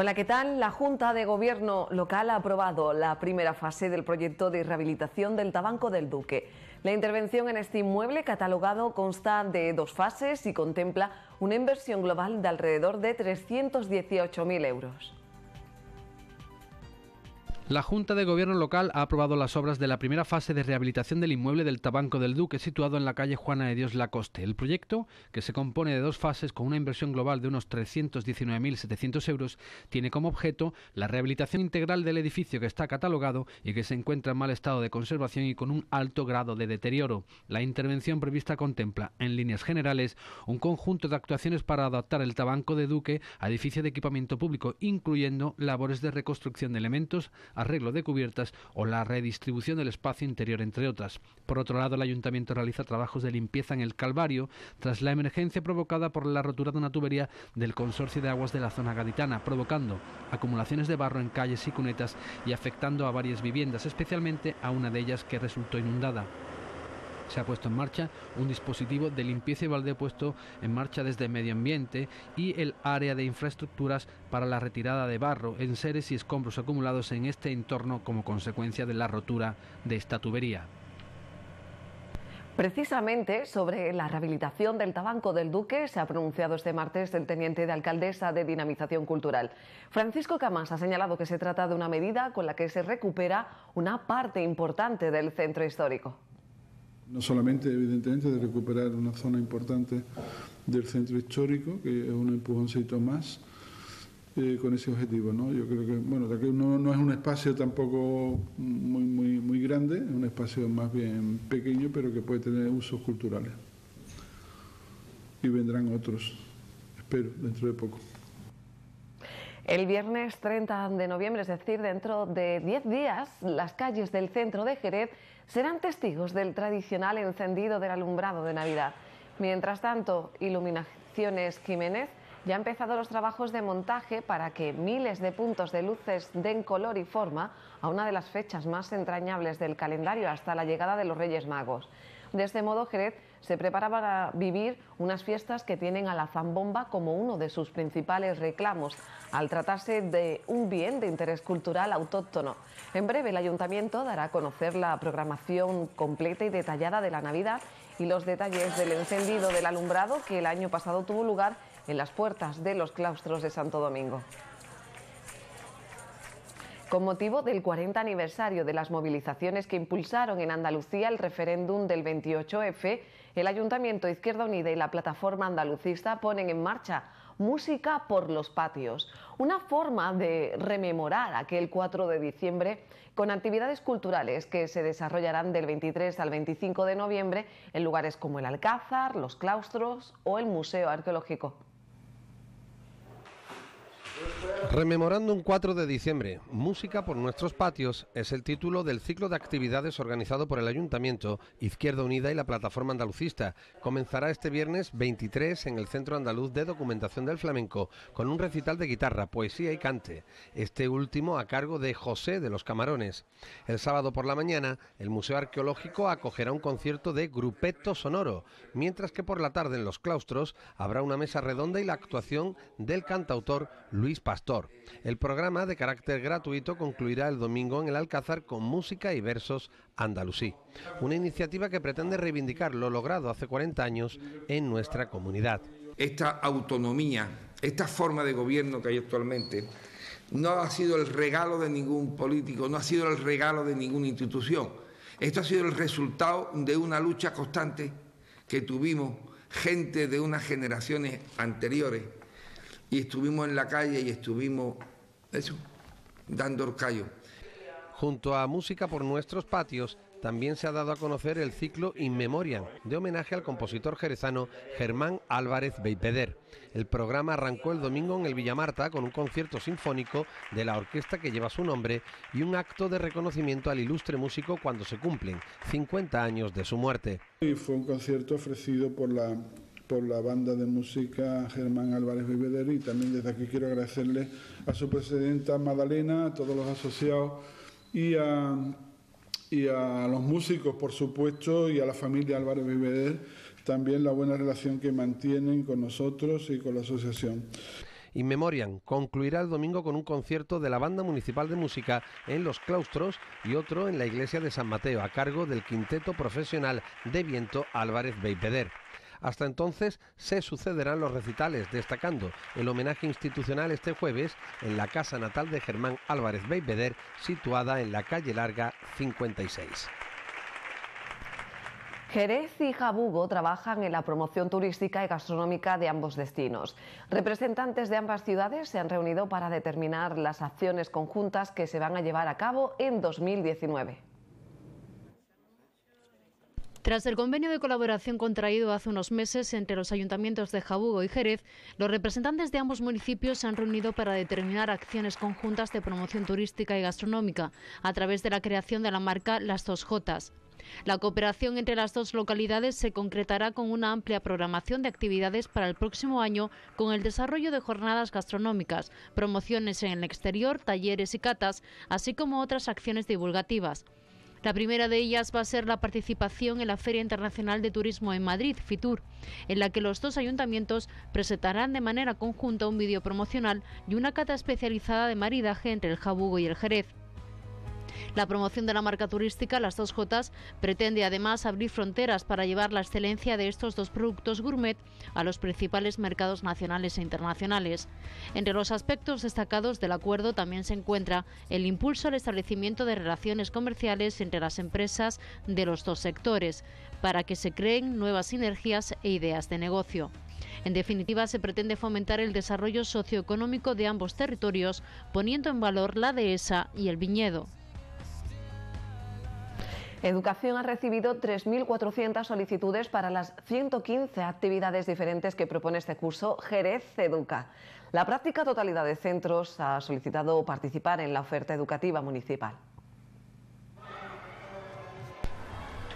Hola, ¿qué tal? La Junta de Gobierno local ha aprobado la primera fase del proyecto de rehabilitación del Tabanco del Duque. La intervención en este inmueble catalogado consta de dos fases y contempla una inversión global de alrededor de 318.000 euros. La Junta de Gobierno Local ha aprobado las obras de la primera fase de rehabilitación del inmueble del Tabanco del Duque, situado en la calle Juana de Dios Lacoste. El proyecto, que se compone de dos fases con una inversión global de unos 319.700 euros, tiene como objeto la rehabilitación integral del edificio que está catalogado y que se encuentra en mal estado de conservación y con un alto grado de deterioro. La intervención prevista contempla, en líneas generales, un conjunto de actuaciones para adaptar el Tabanco de Duque a edificio de equipamiento público, incluyendo labores de reconstrucción de elementos, arreglo de cubiertas o la redistribución del espacio interior, entre otras. Por otro lado, el ayuntamiento realiza trabajos de limpieza en el Calvario tras la emergencia provocada por la rotura de una tubería del consorcio de aguas de la zona gaditana, provocando acumulaciones de barro en calles y cunetas y afectando a varias viviendas, especialmente a una de ellas que resultó inundada se ha puesto en marcha un dispositivo de limpieza y baldeo puesto en marcha desde Medio Ambiente y el área de infraestructuras para la retirada de barro, enseres y escombros acumulados en este entorno como consecuencia de la rotura de esta tubería. Precisamente sobre la rehabilitación del Tabanco del Duque se ha pronunciado este martes el teniente de alcaldesa de Dinamización Cultural. Francisco Camas ha señalado que se trata de una medida con la que se recupera una parte importante del centro histórico no solamente evidentemente de recuperar una zona importante del centro histórico, que es un empujoncito más, eh, con ese objetivo. ¿no? Yo creo que, bueno, no, no es un espacio tampoco muy, muy, muy grande, es un espacio más bien pequeño, pero que puede tener usos culturales. Y vendrán otros, espero, dentro de poco. El viernes 30 de noviembre, es decir, dentro de 10 días, las calles del centro de Jerez serán testigos del tradicional encendido del alumbrado de Navidad. Mientras tanto, Iluminaciones Jiménez ya ha empezado los trabajos de montaje para que miles de puntos de luces den color y forma a una de las fechas más entrañables del calendario hasta la llegada de los Reyes Magos. De este modo, Jerez se prepara para vivir unas fiestas que tienen a la zambomba como uno de sus principales reclamos, al tratarse de un bien de interés cultural autóctono. En breve, el ayuntamiento dará a conocer la programación completa y detallada de la Navidad y los detalles del encendido del alumbrado que el año pasado tuvo lugar en las puertas de los claustros de Santo Domingo. Con motivo del 40 aniversario de las movilizaciones que impulsaron en Andalucía el referéndum del 28F, el Ayuntamiento Izquierda Unida y la plataforma andalucista ponen en marcha Música por los Patios, una forma de rememorar aquel 4 de diciembre con actividades culturales que se desarrollarán del 23 al 25 de noviembre en lugares como el Alcázar, los claustros o el Museo Arqueológico. Rememorando un 4 de diciembre, Música por nuestros patios es el título del ciclo de actividades organizado por el Ayuntamiento, Izquierda Unida y la Plataforma Andalucista. Comenzará este viernes 23 en el Centro Andaluz de Documentación del Flamenco, con un recital de guitarra, poesía y cante, este último a cargo de José de los Camarones. El sábado por la mañana, el Museo Arqueológico acogerá un concierto de Grupeto Sonoro, mientras que por la tarde en los claustros habrá una mesa redonda y la actuación del cantautor Luis Pastor. El programa de carácter gratuito concluirá el domingo en el Alcázar con música y versos andalusí. Una iniciativa que pretende reivindicar lo logrado hace 40 años en nuestra comunidad. Esta autonomía, esta forma de gobierno que hay actualmente, no ha sido el regalo de ningún político, no ha sido el regalo de ninguna institución. Esto ha sido el resultado de una lucha constante que tuvimos gente de unas generaciones anteriores y estuvimos en la calle y estuvimos, eso, dando orcayo. Junto a Música por nuestros patios, también se ha dado a conocer el ciclo In Memoriam, de homenaje al compositor jerezano Germán Álvarez Beipeder. El programa arrancó el domingo en el Villamarta con un concierto sinfónico de la orquesta que lleva su nombre y un acto de reconocimiento al ilustre músico cuando se cumplen 50 años de su muerte. Y fue un concierto ofrecido por la por la banda de música Germán Álvarez Beibeder... y también desde aquí quiero agradecerle a su presidenta Magdalena, a todos los asociados y a, y a los músicos, por supuesto, y a la familia Álvarez Beibeder... también la buena relación que mantienen con nosotros y con la asociación. In concluirá el domingo con un concierto de la Banda Municipal de Música en los claustros y otro en la Iglesia de San Mateo a cargo del Quinteto Profesional de Viento Álvarez Beibeder... Hasta entonces se sucederán los recitales, destacando el homenaje institucional este jueves en la casa natal de Germán Álvarez Beibeder, situada en la calle Larga 56. Jerez y Jabugo trabajan en la promoción turística y gastronómica de ambos destinos. Representantes de ambas ciudades se han reunido para determinar las acciones conjuntas que se van a llevar a cabo en 2019. Tras el convenio de colaboración contraído hace unos meses entre los ayuntamientos de Jabugo y Jerez, los representantes de ambos municipios se han reunido para determinar acciones conjuntas de promoción turística y gastronómica a través de la creación de la marca Las Dos Jotas. La cooperación entre las dos localidades se concretará con una amplia programación de actividades para el próximo año, con el desarrollo de jornadas gastronómicas, promociones en el exterior, talleres y catas, así como otras acciones divulgativas. La primera de ellas va a ser la participación en la Feria Internacional de Turismo en Madrid, FITUR, en la que los dos ayuntamientos presentarán de manera conjunta un vídeo promocional y una cata especializada de maridaje entre el jabugo y el jerez. La promoción de la marca turística, las dos Jotas, pretende además abrir fronteras para llevar la excelencia de estos dos productos gourmet a los principales mercados nacionales e internacionales. Entre los aspectos destacados del acuerdo también se encuentra el impulso al establecimiento de relaciones comerciales entre las empresas de los dos sectores, para que se creen nuevas sinergias e ideas de negocio. En definitiva, se pretende fomentar el desarrollo socioeconómico de ambos territorios, poniendo en valor la dehesa y el viñedo. Educación ha recibido 3.400 solicitudes para las 115 actividades diferentes que propone este curso Jerez Educa. La práctica totalidad de centros ha solicitado participar en la oferta educativa municipal.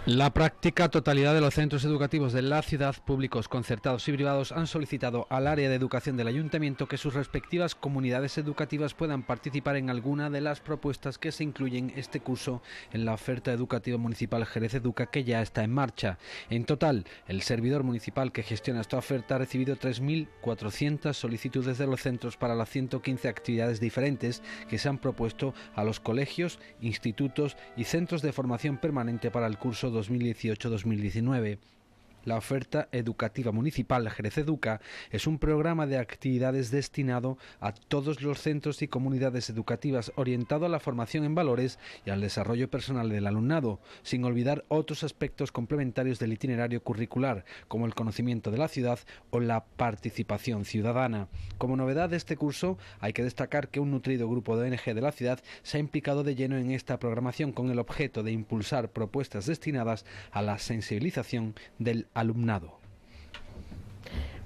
La práctica totalidad de los centros educativos de la ciudad, públicos, concertados y privados, han solicitado al área de educación del ayuntamiento que sus respectivas comunidades educativas puedan participar en alguna de las propuestas que se incluyen este curso en la oferta educativa municipal Jerez Educa que ya está en marcha. En total, el servidor municipal que gestiona esta oferta ha recibido 3.400 solicitudes de los centros para las 115 actividades diferentes que se han propuesto a los colegios, institutos y centros de formación permanente para el curso 2018-2019 la oferta educativa municipal Jerez-Educa es un programa de actividades destinado a todos los centros y comunidades educativas orientado a la formación en valores y al desarrollo personal del alumnado, sin olvidar otros aspectos complementarios del itinerario curricular, como el conocimiento de la ciudad o la participación ciudadana. Como novedad de este curso, hay que destacar que un nutrido grupo de ONG de la ciudad se ha implicado de lleno en esta programación con el objeto de impulsar propuestas destinadas a la sensibilización del alumnado.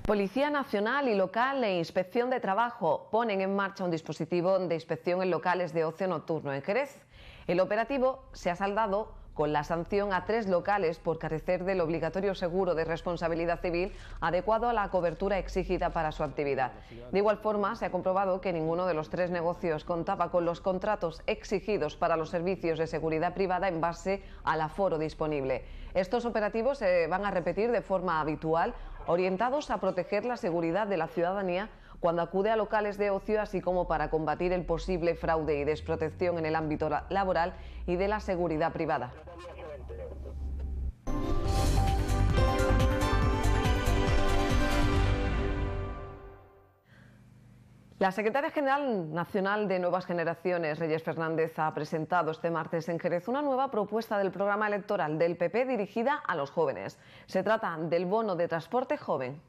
Policía Nacional y local e Inspección de Trabajo ponen en marcha un dispositivo de inspección en locales de ocio nocturno en Jerez. El operativo se ha saldado con la sanción a tres locales por carecer del obligatorio seguro de responsabilidad civil adecuado a la cobertura exigida para su actividad. De igual forma, se ha comprobado que ninguno de los tres negocios contaba con los contratos exigidos para los servicios de seguridad privada en base al aforo disponible. Estos operativos se eh, van a repetir de forma habitual, orientados a proteger la seguridad de la ciudadanía cuando acude a locales de ocio, así como para combatir el posible fraude y desprotección en el ámbito laboral y de la seguridad privada. La secretaria general nacional de Nuevas Generaciones, Reyes Fernández, ha presentado este martes en Jerez una nueva propuesta del programa electoral del PP dirigida a los jóvenes. Se trata del bono de transporte joven.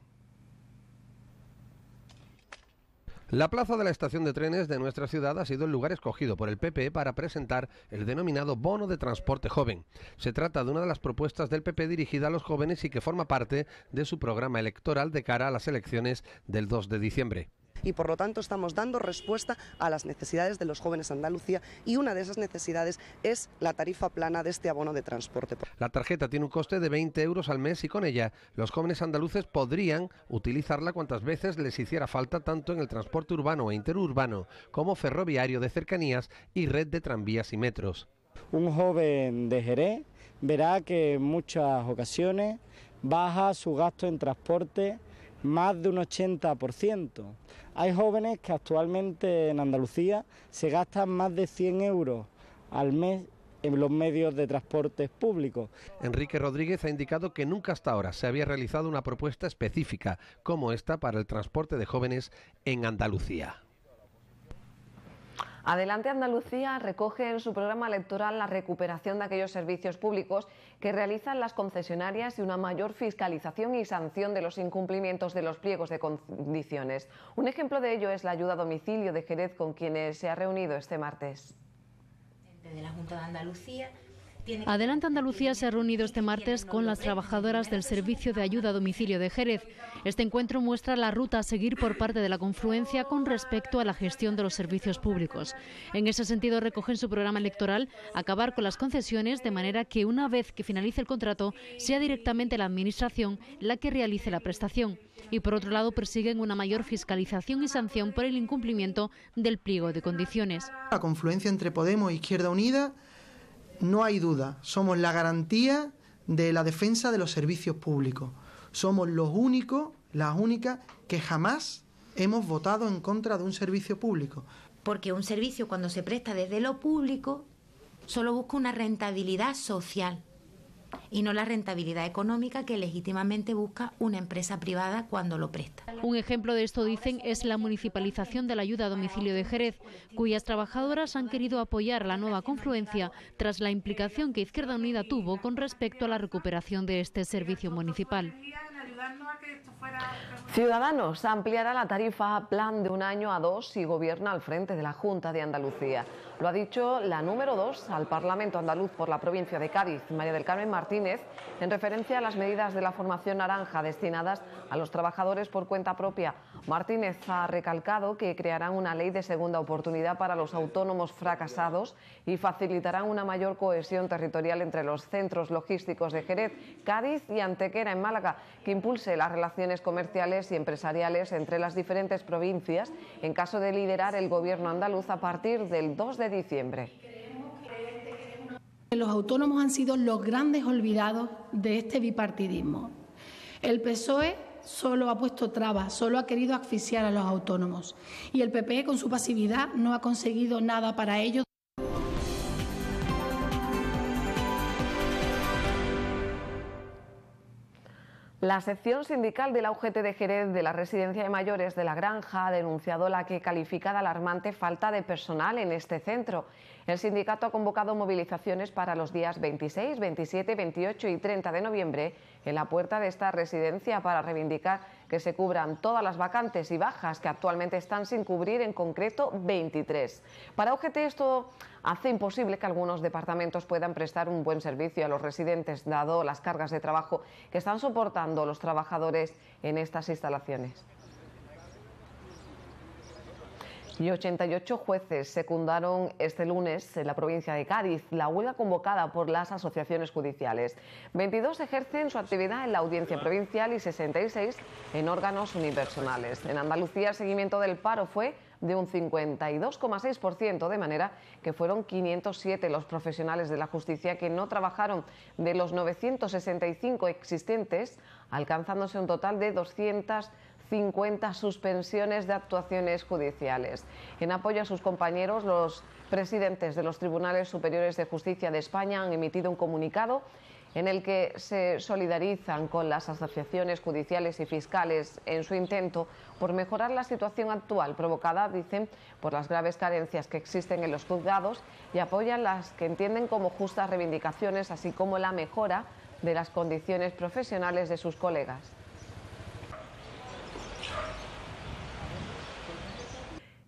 La plaza de la estación de trenes de nuestra ciudad ha sido el lugar escogido por el PP para presentar el denominado Bono de Transporte Joven. Se trata de una de las propuestas del PP dirigida a los jóvenes y que forma parte de su programa electoral de cara a las elecciones del 2 de diciembre y por lo tanto estamos dando respuesta a las necesidades de los jóvenes Andalucía y una de esas necesidades es la tarifa plana de este abono de transporte. La tarjeta tiene un coste de 20 euros al mes y con ella los jóvenes andaluces podrían utilizarla cuantas veces les hiciera falta tanto en el transporte urbano e interurbano como ferroviario de cercanías y red de tranvías y metros. Un joven de Jerez verá que en muchas ocasiones baja su gasto en transporte más de un 80%. Hay jóvenes que actualmente en Andalucía se gastan más de 100 euros al mes en los medios de transporte públicos. Enrique Rodríguez ha indicado que nunca hasta ahora se había realizado una propuesta específica como esta para el transporte de jóvenes en Andalucía. Adelante Andalucía recoge en su programa electoral la recuperación de aquellos servicios públicos que realizan las concesionarias y una mayor fiscalización y sanción de los incumplimientos de los pliegos de condiciones. Un ejemplo de ello es la ayuda a domicilio de Jerez con quienes se ha reunido este martes. De la Junta de Andalucía Adelante Andalucía se ha reunido este martes con las trabajadoras del Servicio de Ayuda a Domicilio de Jerez. Este encuentro muestra la ruta a seguir por parte de la confluencia con respecto a la gestión de los servicios públicos. En ese sentido, recogen su programa electoral acabar con las concesiones de manera que una vez que finalice el contrato sea directamente la Administración la que realice la prestación. Y por otro lado, persiguen una mayor fiscalización y sanción por el incumplimiento del pliego de condiciones. La confluencia entre Podemos e Izquierda Unida no hay duda, somos la garantía de la defensa de los servicios públicos. Somos los únicos, las únicas que jamás hemos votado en contra de un servicio público. Porque un servicio cuando se presta desde lo público solo busca una rentabilidad social y no la rentabilidad económica que legítimamente busca una empresa privada cuando lo presta. Un ejemplo de esto, dicen, es la municipalización de la ayuda a domicilio de Jerez, cuyas trabajadoras han querido apoyar la nueva confluencia tras la implicación que Izquierda Unida tuvo con respecto a la recuperación de este servicio municipal. Ciudadanos ampliará la tarifa a plan de un año a dos si gobierna al frente de la Junta de Andalucía. Lo ha dicho la número dos al Parlamento andaluz por la provincia de Cádiz, María del Carmen Martínez, en referencia a las medidas de la formación naranja destinadas a los trabajadores por cuenta propia. Martínez ha recalcado que crearán una ley de segunda oportunidad para los autónomos fracasados y facilitarán una mayor cohesión territorial entre los centros logísticos de Jerez, Cádiz y Antequera en Málaga, que impulse las relaciones comerciales y empresariales entre las diferentes provincias en caso de liderar el gobierno andaluz a partir del 2 de diciembre. Los autónomos han sido los grandes olvidados de este bipartidismo. El PSOE solo ha puesto trabas, solo ha querido asfixiar a los autónomos. Y el PP, e, con su pasividad, no ha conseguido nada para ellos. La sección sindical de la UGT de Jerez de la Residencia de Mayores de La Granja ha denunciado la que califica de alarmante falta de personal en este centro. El sindicato ha convocado movilizaciones para los días 26, 27, 28 y 30 de noviembre en la puerta de esta residencia para reivindicar que se cubran todas las vacantes y bajas que actualmente están sin cubrir, en concreto 23. Para OGT esto hace imposible que algunos departamentos puedan prestar un buen servicio a los residentes, dado las cargas de trabajo que están soportando los trabajadores en estas instalaciones y 88 jueces secundaron este lunes en la provincia de Cádiz la huelga convocada por las asociaciones judiciales. 22 ejercen su actividad en la audiencia provincial y 66 en órganos unipersonales. En Andalucía el seguimiento del paro fue de un 52,6%, de manera que fueron 507 los profesionales de la justicia que no trabajaron de los 965 existentes, alcanzándose un total de 200. 50 suspensiones de actuaciones judiciales. En apoyo a sus compañeros, los presidentes de los Tribunales Superiores de Justicia de España han emitido un comunicado en el que se solidarizan con las asociaciones judiciales y fiscales en su intento por mejorar la situación actual provocada, dicen, por las graves carencias que existen en los juzgados y apoyan las que entienden como justas reivindicaciones, así como la mejora de las condiciones profesionales de sus colegas.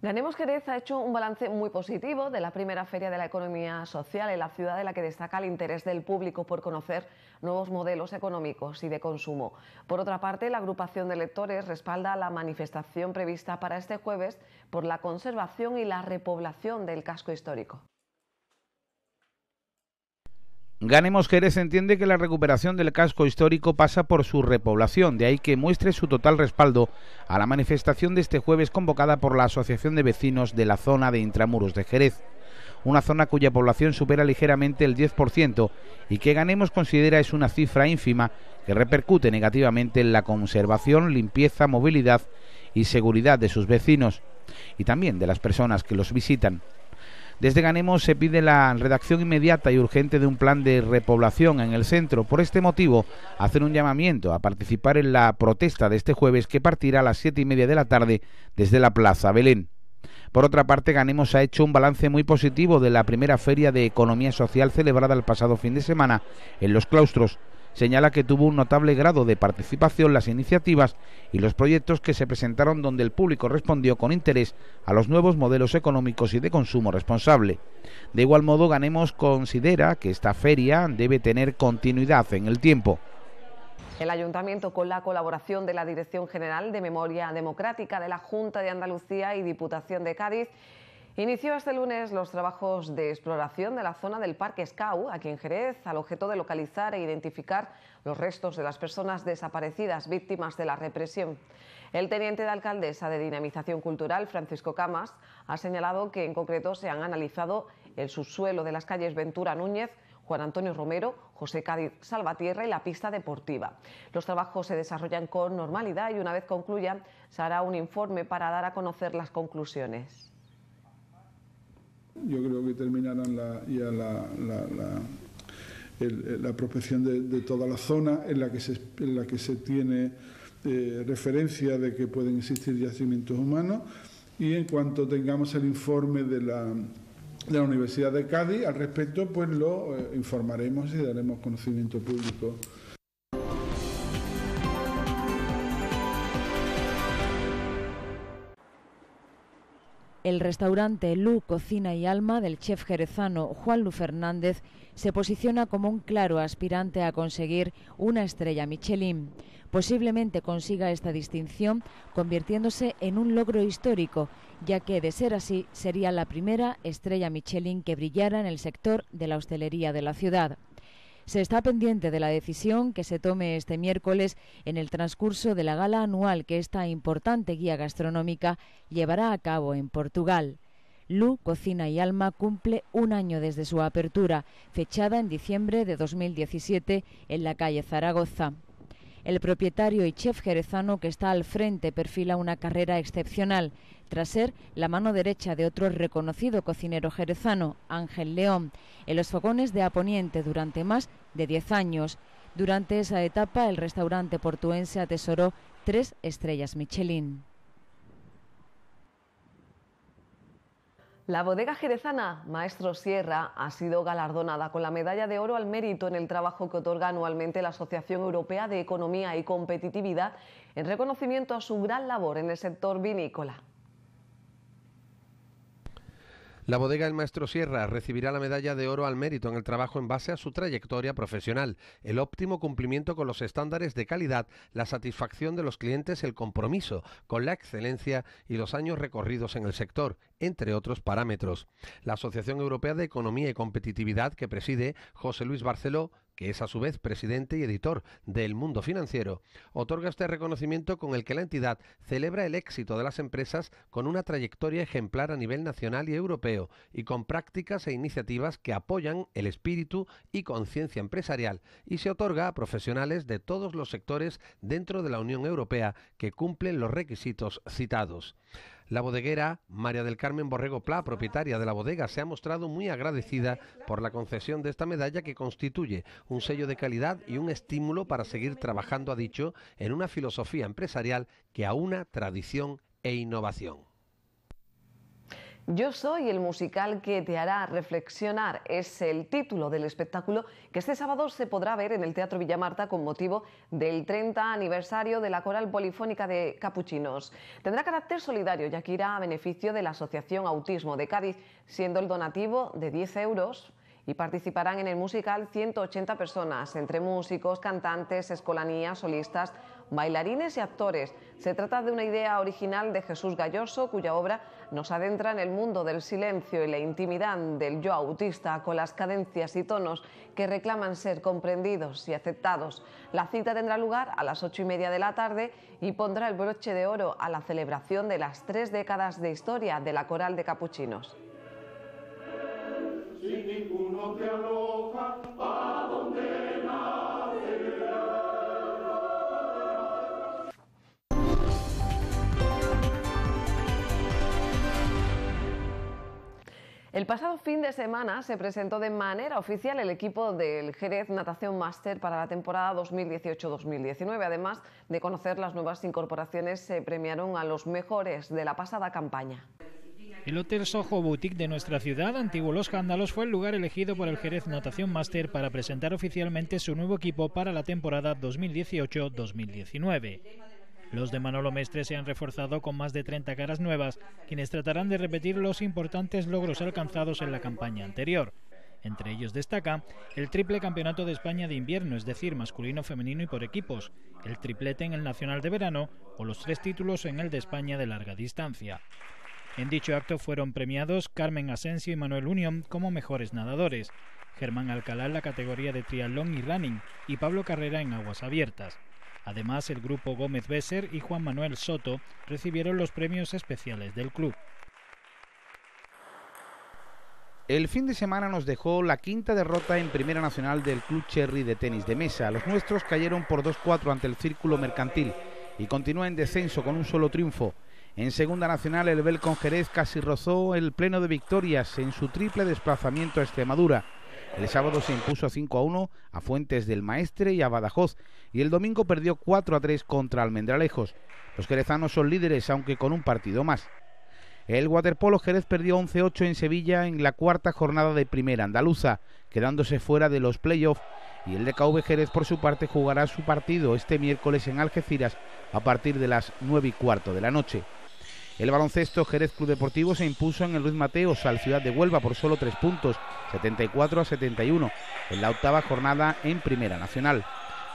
Ganemos Jerez ha hecho un balance muy positivo de la primera Feria de la Economía Social en la ciudad de la que destaca el interés del público por conocer nuevos modelos económicos y de consumo. Por otra parte, la agrupación de lectores respalda la manifestación prevista para este jueves por la conservación y la repoblación del casco histórico. Ganemos Jerez entiende que la recuperación del casco histórico pasa por su repoblación, de ahí que muestre su total respaldo a la manifestación de este jueves convocada por la Asociación de Vecinos de la zona de Intramuros de Jerez, una zona cuya población supera ligeramente el 10% y que Ganemos considera es una cifra ínfima que repercute negativamente en la conservación, limpieza, movilidad y seguridad de sus vecinos y también de las personas que los visitan. Desde Ganemos se pide la redacción inmediata y urgente de un plan de repoblación en el centro. Por este motivo, hacen un llamamiento a participar en la protesta de este jueves que partirá a las siete y media de la tarde desde la Plaza Belén. Por otra parte, Ganemos ha hecho un balance muy positivo de la primera feria de economía social celebrada el pasado fin de semana en los claustros señala que tuvo un notable grado de participación las iniciativas y los proyectos que se presentaron donde el público respondió con interés a los nuevos modelos económicos y de consumo responsable. De igual modo, Ganemos considera que esta feria debe tener continuidad en el tiempo. El Ayuntamiento, con la colaboración de la Dirección General de Memoria Democrática de la Junta de Andalucía y Diputación de Cádiz, Inició este lunes los trabajos de exploración de la zona del Parque Escau, aquí en Jerez, al objeto de localizar e identificar los restos de las personas desaparecidas víctimas de la represión. El teniente de alcaldesa de Dinamización Cultural, Francisco Camas, ha señalado que en concreto se han analizado el subsuelo de las calles Ventura Núñez, Juan Antonio Romero, José Cádiz Salvatierra y la pista deportiva. Los trabajos se desarrollan con normalidad y una vez concluyan se hará un informe para dar a conocer las conclusiones yo creo que terminarán la, ya la, la, la, prospección de, toda la zona en la que se, en la que se tiene eh, referencia de que pueden existir yacimientos humanos y en cuanto tengamos el informe de la, de la Universidad de Cádiz al respecto, pues lo eh, informaremos y daremos conocimiento público. El restaurante Lu Cocina y Alma del chef jerezano Juan Lu Fernández se posiciona como un claro aspirante a conseguir una estrella Michelin. Posiblemente consiga esta distinción convirtiéndose en un logro histórico, ya que de ser así sería la primera estrella Michelin que brillara en el sector de la hostelería de la ciudad. Se está pendiente de la decisión que se tome este miércoles en el transcurso de la gala anual que esta importante guía gastronómica llevará a cabo en Portugal. Lu, Cocina y Alma cumple un año desde su apertura, fechada en diciembre de 2017 en la calle Zaragoza. El propietario y chef jerezano que está al frente perfila una carrera excepcional, tras ser la mano derecha de otro reconocido cocinero jerezano, Ángel León, en los fogones de Aponiente durante más de 10 años. Durante esa etapa, el restaurante portuense atesoró tres estrellas Michelin. La bodega jerezana Maestro Sierra ha sido galardonada con la medalla de oro al mérito en el trabajo que otorga anualmente la Asociación Europea de Economía y Competitividad en reconocimiento a su gran labor en el sector vinícola. La bodega El Maestro Sierra recibirá la medalla de oro al mérito en el trabajo en base a su trayectoria profesional, el óptimo cumplimiento con los estándares de calidad, la satisfacción de los clientes, el compromiso con la excelencia y los años recorridos en el sector, entre otros parámetros. La Asociación Europea de Economía y Competitividad que preside José Luis Barceló que es a su vez presidente y editor del Mundo Financiero, otorga este reconocimiento con el que la entidad celebra el éxito de las empresas con una trayectoria ejemplar a nivel nacional y europeo y con prácticas e iniciativas que apoyan el espíritu y conciencia empresarial y se otorga a profesionales de todos los sectores dentro de la Unión Europea que cumplen los requisitos citados. La bodeguera María del Carmen Borrego Pla, propietaria de la bodega, se ha mostrado muy agradecida por la concesión de esta medalla que constituye un sello de calidad y un estímulo para seguir trabajando, ha dicho, en una filosofía empresarial que aúna tradición e innovación. Yo soy el musical que te hará reflexionar es el título del espectáculo que este sábado se podrá ver en el Teatro Villamarta con motivo del 30 aniversario de la Coral Polifónica de Capuchinos. Tendrá carácter solidario ya que irá a beneficio de la Asociación Autismo de Cádiz, siendo el donativo de 10 euros y participarán en el musical 180 personas, entre músicos, cantantes, escolanías, solistas, bailarines y actores. Se trata de una idea original de Jesús Galloso, cuya obra nos adentra en el mundo del silencio y la intimidad del yo autista con las cadencias y tonos que reclaman ser comprendidos y aceptados. La cita tendrá lugar a las ocho y media de la tarde y pondrá el broche de oro a la celebración de las tres décadas de historia de la Coral de Capuchinos. El pasado fin de semana se presentó de manera oficial el equipo del Jerez Natación Master para la temporada 2018-2019. Además de conocer las nuevas incorporaciones, se premiaron a los mejores de la pasada campaña. El Hotel Soho Boutique de nuestra ciudad, antiguo Los Cándalos, fue el lugar elegido por el Jerez Natación Master para presentar oficialmente su nuevo equipo para la temporada 2018-2019. Los de Manolo Mestre se han reforzado con más de 30 caras nuevas, quienes tratarán de repetir los importantes logros alcanzados en la campaña anterior. Entre ellos destaca el triple campeonato de España de invierno, es decir, masculino, femenino y por equipos, el triplete en el nacional de verano o los tres títulos en el de España de larga distancia. En dicho acto fueron premiados Carmen Asensio y Manuel Unión como mejores nadadores, Germán Alcalá en la categoría de triatlón y running y Pablo Carrera en aguas abiertas. Además, el grupo Gómez Besser y Juan Manuel Soto recibieron los premios especiales del club. El fin de semana nos dejó la quinta derrota en Primera Nacional del Club Cherry de tenis de mesa. Los nuestros cayeron por 2-4 ante el Círculo Mercantil y continúa en descenso con un solo triunfo. En Segunda Nacional, el Belcon Jerez casi rozó el pleno de victorias en su triple desplazamiento a Extremadura. El sábado se impuso a 5 a 1 a Fuentes del Maestre y a Badajoz y el domingo perdió 4 a 3 contra Almendralejos. Los jerezanos son líderes aunque con un partido más. El waterpolo Jerez perdió 11-8 en Sevilla en la cuarta jornada de Primera Andaluza, quedándose fuera de los playoffs y el DKV Jerez por su parte jugará su partido este miércoles en Algeciras a partir de las 9 y cuarto de la noche. El baloncesto Jerez Club Deportivo se impuso en el Luis Mateos al Ciudad de Huelva por solo tres puntos, 74 a 71, en la octava jornada en Primera Nacional.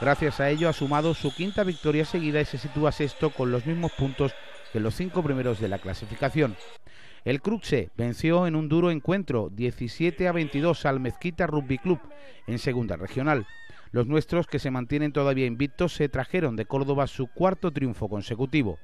Gracias a ello ha sumado su quinta victoria seguida y se sitúa sexto con los mismos puntos que los cinco primeros de la clasificación. El Cruce venció en un duro encuentro 17 a 22 al Mezquita Rugby Club en segunda regional. Los nuestros, que se mantienen todavía invictos, se trajeron de Córdoba su cuarto triunfo consecutivo.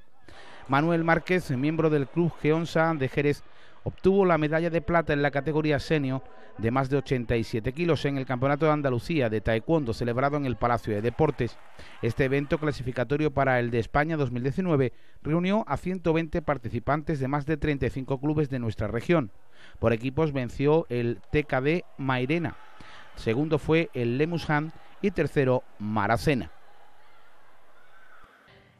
Manuel Márquez, miembro del Club Geonsa de Jerez, obtuvo la medalla de plata en la categoría senior de más de 87 kilos en el Campeonato de Andalucía de Taekwondo celebrado en el Palacio de Deportes. Este evento clasificatorio para el de España 2019 reunió a 120 participantes de más de 35 clubes de nuestra región. Por equipos venció el TKD Mairena, segundo fue el Lemus y tercero Maracena.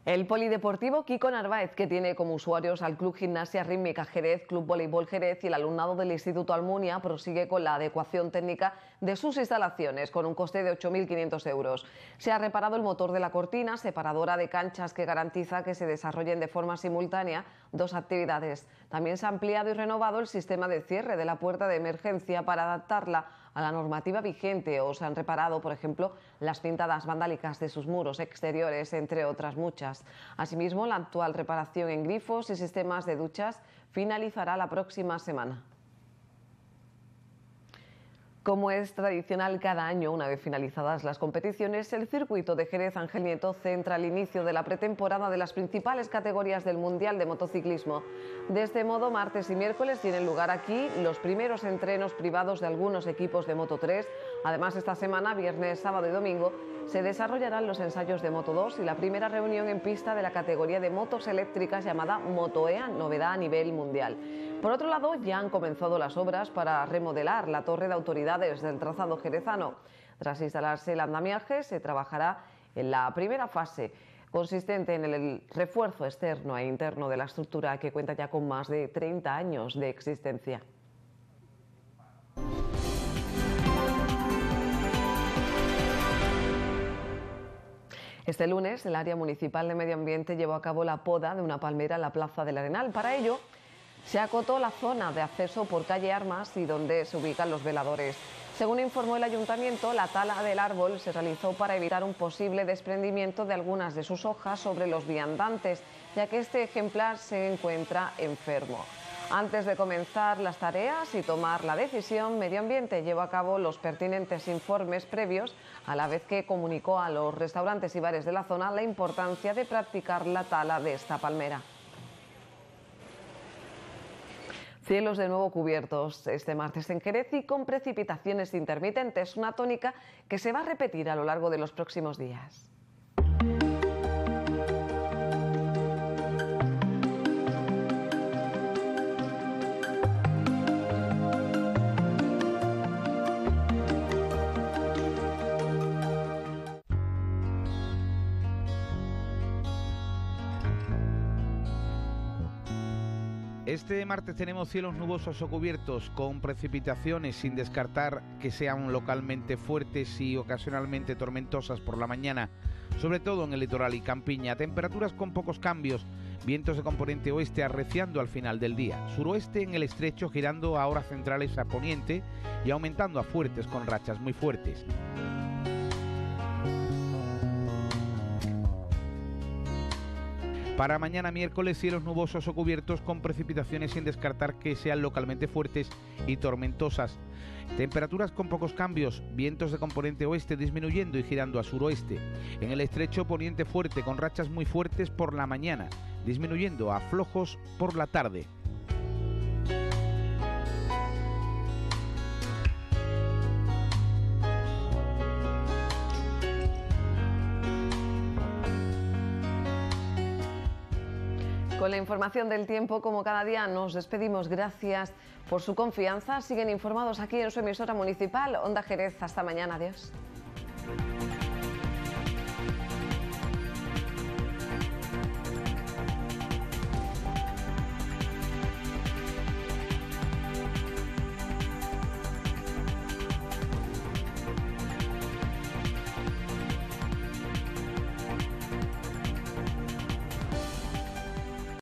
El polideportivo Kiko Narváez, que tiene como usuarios al Club Gimnasia Rítmica Jerez, Club Voleibol Jerez y el alumnado del Instituto Almunia, prosigue con la adecuación técnica de sus instalaciones, con un coste de 8.500 euros. Se ha reparado el motor de la cortina, separadora de canchas que garantiza que se desarrollen de forma simultánea dos actividades. También se ha ampliado y renovado el sistema de cierre de la puerta de emergencia para adaptarla a la normativa vigente o se han reparado, por ejemplo, las pintadas vandálicas de sus muros exteriores, entre otras muchas. Asimismo, la actual reparación en grifos y sistemas de duchas finalizará la próxima semana. Como es tradicional cada año, una vez finalizadas las competiciones, el circuito de Jerez Ángel Nieto centra el inicio de la pretemporada de las principales categorías del Mundial de Motociclismo. De este modo, martes y miércoles tienen lugar aquí los primeros entrenos privados de algunos equipos de Moto 3 Además, esta semana, viernes, sábado y domingo, se desarrollarán los ensayos de Moto 2 y la primera reunión en pista de la categoría de motos eléctricas llamada Motoea, novedad a nivel mundial. Por otro lado, ya han comenzado las obras para remodelar la torre de autoridades del trazado jerezano. Tras instalarse el andamiaje, se trabajará en la primera fase consistente en el refuerzo externo e interno de la estructura que cuenta ya con más de 30 años de existencia. Este lunes, el área municipal de medio ambiente llevó a cabo la poda de una palmera en la plaza del Arenal. Para ello, se acotó la zona de acceso por calle Armas y donde se ubican los veladores. Según informó el ayuntamiento, la tala del árbol se realizó para evitar un posible desprendimiento de algunas de sus hojas sobre los viandantes, ya que este ejemplar se encuentra enfermo. Antes de comenzar las tareas y tomar la decisión, Medio Ambiente llevó a cabo los pertinentes informes previos, a la vez que comunicó a los restaurantes y bares de la zona la importancia de practicar la tala de esta palmera. Cielos de nuevo cubiertos este martes en Jerez y con precipitaciones intermitentes, una tónica que se va a repetir a lo largo de los próximos días. Este martes tenemos cielos nubosos o cubiertos con precipitaciones sin descartar que sean localmente fuertes y ocasionalmente tormentosas por la mañana, sobre todo en el litoral y campiña, temperaturas con pocos cambios, vientos de componente oeste arreciando al final del día, suroeste en el estrecho girando a horas centrales a poniente y aumentando a fuertes con rachas muy fuertes. Para mañana miércoles cielos nubosos o cubiertos con precipitaciones sin descartar que sean localmente fuertes y tormentosas. Temperaturas con pocos cambios, vientos de componente oeste disminuyendo y girando a suroeste. En el estrecho poniente fuerte con rachas muy fuertes por la mañana, disminuyendo a flojos por la tarde. Con la información del tiempo, como cada día, nos despedimos. Gracias por su confianza. Siguen informados aquí en su emisora municipal, Onda Jerez. Hasta mañana. Adiós.